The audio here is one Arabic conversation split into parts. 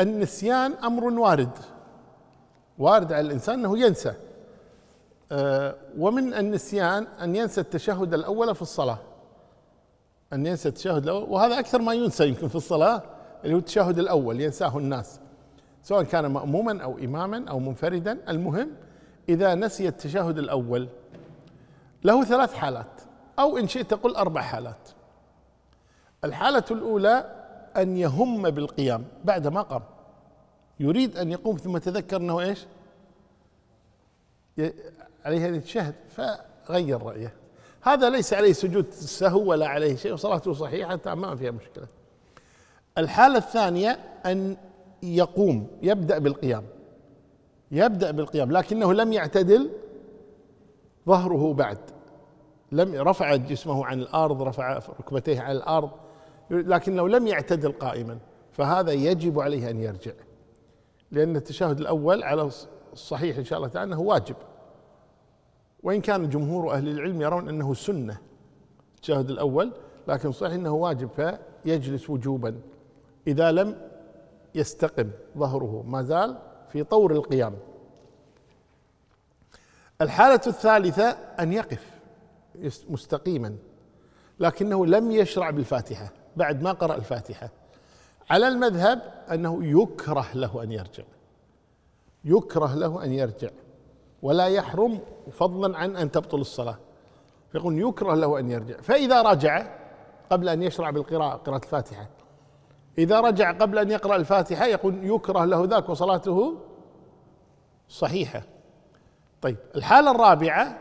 النسيان امر وارد وارد على الانسان انه ينسى آه، ومن النسيان ان ينسى التشهد الاول في الصلاه ان ينسى التشهد الاول وهذا اكثر ما ينسى يمكن في الصلاه اللي هو التشهد الاول ينساه الناس سواء كان ماموما او اماما او منفردا المهم اذا نسي التشهد الاول له ثلاث حالات او ان شئت قل اربع حالات الحاله الاولى أن يهم بالقيام بعد ما قام يريد أن يقوم ثم تذكر أنه إيش عليه أن يتشهد فغير رأيه هذا ليس عليه سجود سهو ولا عليه شيء وصلاته صحيحة ما فيها مشكلة الحالة الثانية أن يقوم يبدأ بالقيام يبدأ بالقيام لكنه لم يعتدل ظهره بعد لم رفع جسمه عن الارض رفع ركبتيه عن الارض لكن لو لم يعتدل قائما فهذا يجب عليه أن يرجع لأن التشهد الأول على الصحيح إن شاء الله تعالى أنه واجب وإن كان جمهور أهل العلم يرون أنه سنة التشهد الأول لكن صحيح أنه واجب فيجلس وجوبا إذا لم يستقم ظهره ما زال في طور القيام الحالة الثالثة أن يقف مستقيما لكنه لم يشرع بالفاتحة بعد ما قرأ الفاتحة على المذهب أنه يكره له أن يرجع يكره له أن يرجع ولا يحرم فضلا عن أن تبطل الصلاة يقول يكره له أن يرجع فإذا رجع قبل أن يشرع بالقراءة قراءة الفاتحة إذا رجع قبل أن يقرأ الفاتحة يقول يكره له ذاك وصلاته صحيحة طيب الحالة الرابعة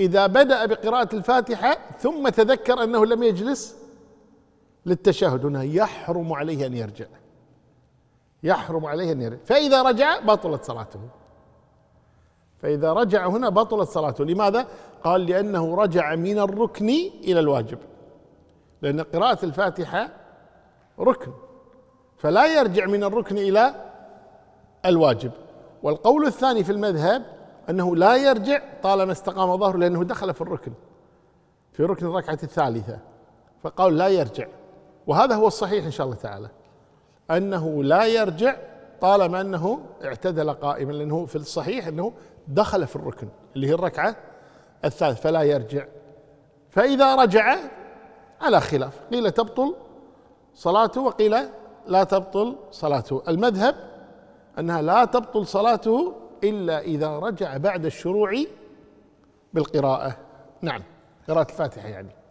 إذا بدأ بقراءة الفاتحة ثم تذكر أنه لم يجلس للتشهد هنا يحرم عليه أن يرجع يحرم عليه أن يرجع فإذا رجع بطلت صلاته فإذا رجع هنا بطلت صلاته لماذا؟ قال لأنه رجع من الركن إلى الواجب لأن قراءة الفاتحة ركن فلا يرجع من الركن إلى الواجب والقول الثاني في المذهب أنه لا يرجع طالما استقام ظهره لأنه دخل في الركن في ركن الركعة الثالثة فقال لا يرجع وهذا هو الصحيح إن شاء الله تعالى أنه لا يرجع طالما أنه اعتدل قائما لأنه في الصحيح أنه دخل في الركن اللي هي الركعة الثالث فلا يرجع فإذا رجع على خلاف قيل تبطل صلاته وقيل لا تبطل صلاته المذهب أنها لا تبطل صلاته إلا إذا رجع بعد الشروع بالقراءة نعم قراءة الفاتحة يعني